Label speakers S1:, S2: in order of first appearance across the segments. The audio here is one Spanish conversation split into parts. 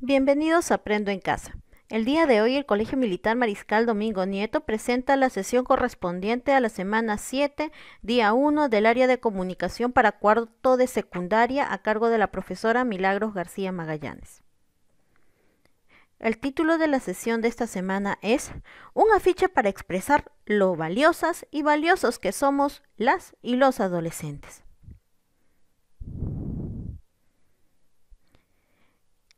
S1: Bienvenidos a Aprendo en Casa. El día de hoy el Colegio Militar Mariscal Domingo Nieto presenta la sesión correspondiente a la semana 7, día 1 del área de comunicación para cuarto de secundaria a cargo de la profesora Milagros García Magallanes. El título de la sesión de esta semana es Un afiche para expresar lo valiosas y valiosos que somos las y los adolescentes.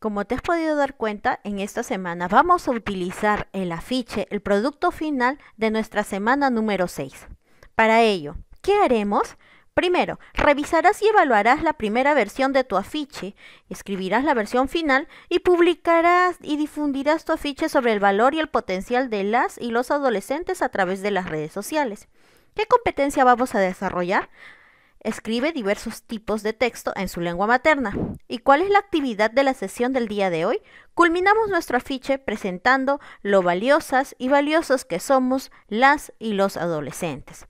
S1: Como te has podido dar cuenta, en esta semana vamos a utilizar el afiche, el producto final de nuestra semana número 6. Para ello, ¿qué haremos? Primero, revisarás y evaluarás la primera versión de tu afiche, escribirás la versión final y publicarás y difundirás tu afiche sobre el valor y el potencial de las y los adolescentes a través de las redes sociales. ¿Qué competencia vamos a desarrollar? Escribe diversos tipos de texto en su lengua materna. ¿Y cuál es la actividad de la sesión del día de hoy? Culminamos nuestro afiche presentando lo valiosas y valiosos que somos las y los adolescentes.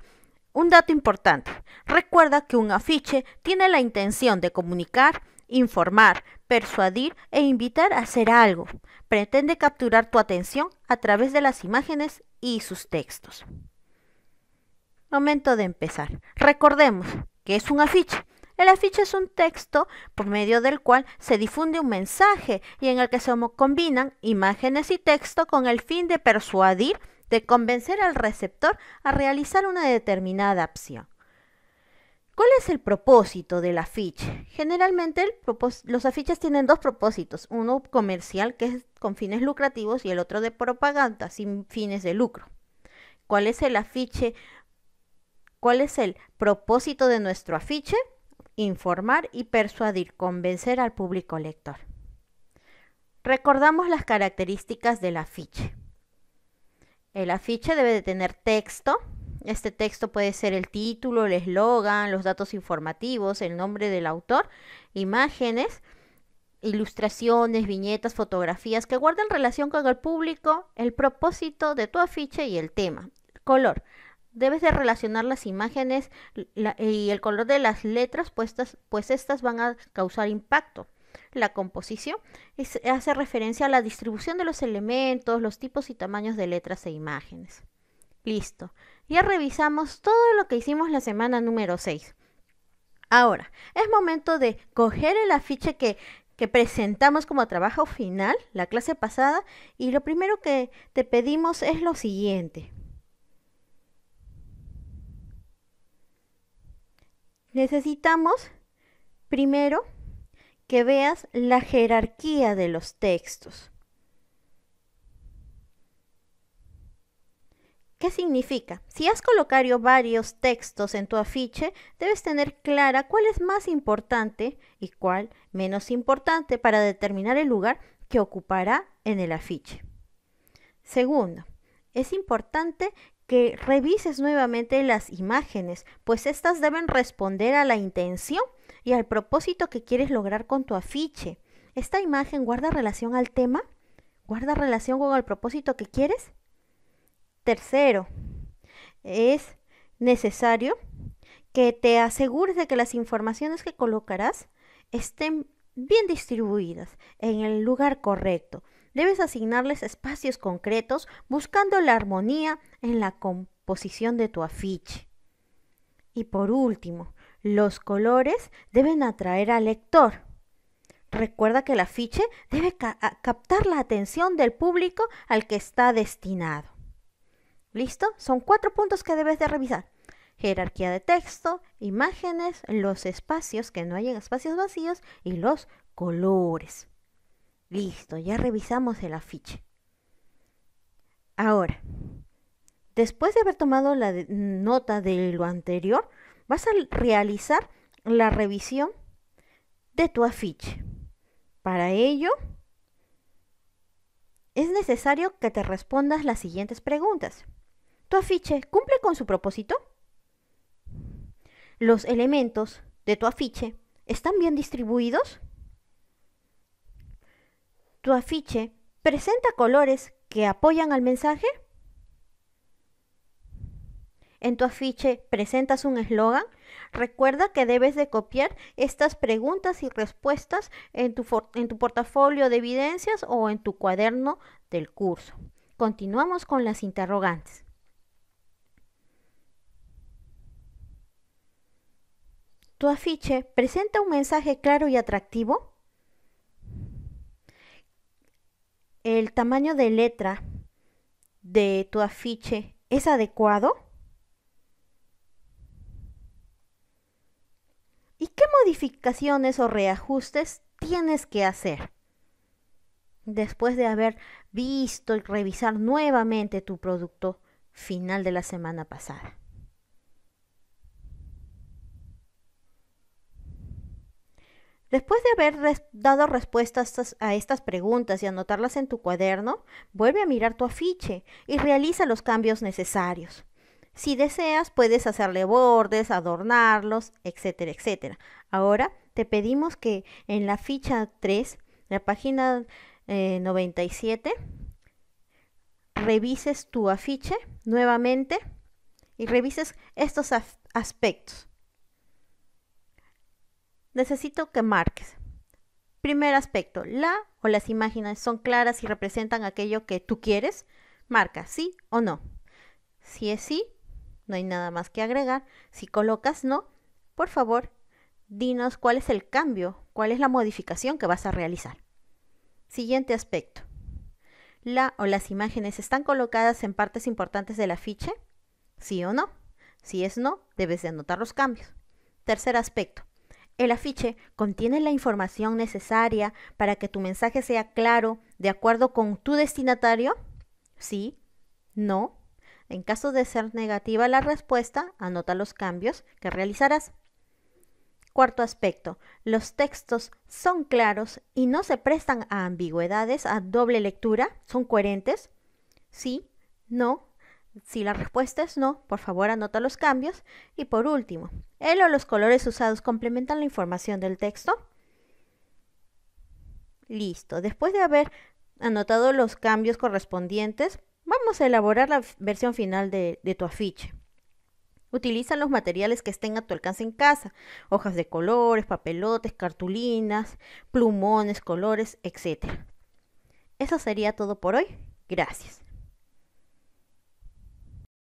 S1: Un dato importante. Recuerda que un afiche tiene la intención de comunicar, informar, persuadir e invitar a hacer algo. Pretende capturar tu atención a través de las imágenes y sus textos. Momento de empezar. Recordemos, ¿Qué es un afiche? El afiche es un texto por medio del cual se difunde un mensaje y en el que se combinan imágenes y texto con el fin de persuadir, de convencer al receptor a realizar una determinada acción. ¿Cuál es el propósito del afiche? Generalmente los afiches tienen dos propósitos, uno comercial que es con fines lucrativos y el otro de propaganda sin fines de lucro. ¿Cuál es el afiche ¿Cuál es el propósito de nuestro afiche? Informar y persuadir, convencer al público lector. Recordamos las características del afiche. El afiche debe de tener texto. Este texto puede ser el título, el eslogan, los datos informativos, el nombre del autor, imágenes, ilustraciones, viñetas, fotografías que guarden relación con el público, el propósito de tu afiche y el tema. Color debes de relacionar las imágenes y el color de las letras, pues estas pues van a causar impacto. La composición hace referencia a la distribución de los elementos, los tipos y tamaños de letras e imágenes. Listo. Ya revisamos todo lo que hicimos la semana número 6. Ahora, es momento de coger el afiche que presentamos como trabajo final, la clase pasada, y lo primero que te pedimos es lo siguiente necesitamos primero que veas la jerarquía de los textos. ¿Qué significa? Si has colocado varios textos en tu afiche, debes tener clara cuál es más importante y cuál menos importante para determinar el lugar que ocupará en el afiche. Segundo, es importante que revises nuevamente las imágenes, pues estas deben responder a la intención y al propósito que quieres lograr con tu afiche. ¿Esta imagen guarda relación al tema? ¿Guarda relación con el propósito que quieres? Tercero, es necesario que te asegures de que las informaciones que colocarás estén bien distribuidas en el lugar correcto. Debes asignarles espacios concretos buscando la armonía en la composición de tu afiche. Y por último, los colores deben atraer al lector. Recuerda que el afiche debe captar la atención del público al que está destinado. ¿Listo? Son cuatro puntos que debes de revisar. Jerarquía de texto, imágenes, los espacios, que no en espacios vacíos y los colores. Listo, ya revisamos el afiche. Ahora, después de haber tomado la nota de lo anterior, vas a realizar la revisión de tu afiche. Para ello, es necesario que te respondas las siguientes preguntas. ¿Tu afiche cumple con su propósito? ¿Los elementos de tu afiche están bien distribuidos? ¿Tu afiche presenta colores que apoyan al mensaje? ¿En tu afiche presentas un eslogan? Recuerda que debes de copiar estas preguntas y respuestas en tu, en tu, portafolio de evidencias o en tu cuaderno del curso. Continuamos con las interrogantes. ¿Tu afiche presenta un mensaje claro y atractivo? el tamaño de letra de tu afiche es adecuado? ¿Y qué modificaciones o reajustes tienes que hacer? Después de haber visto y revisar nuevamente tu producto final de la semana pasada. Después de haber dado respuestas a estas preguntas y anotarlas en tu cuaderno, vuelve a mirar tu afiche y realiza los cambios necesarios. Si deseas, puedes hacerle bordes, adornarlos, etcétera, etcétera. Ahora te pedimos que en la ficha 3, la página 97, eh, revises tu afiche nuevamente y revises estos aspectos necesito que marques. Primer aspecto, la o las imágenes son claras y representan aquello que tú quieres. Marca sí o no. Si es sí, no hay nada más que agregar. Si colocas no, por favor, dinos cuál es el cambio, cuál es la modificación que vas a realizar. Siguiente aspecto. La o las imágenes están colocadas en partes importantes del afiche. Sí o no. Si es no, debes de anotar los cambios. Tercer aspecto. El afiche contiene la información necesaria para que tu mensaje sea claro de acuerdo con tu destinatario. Sí, no. En caso de ser negativa la respuesta, anota los cambios que realizarás. Cuarto aspecto, los textos son claros y no se prestan a ambigüedades, a doble lectura, son coherentes. Sí, no, si la respuesta es no, por favor anota los cambios. Y por último, ¿el o los colores usados complementan la información del texto? Listo. Después de haber anotado los cambios correspondientes, vamos a elaborar la versión final de, tu afiche. Utiliza los materiales que estén a tu alcance en casa, hojas de colores, papelotes, cartulinas, plumones, colores, etc. Eso sería todo por hoy. Gracias.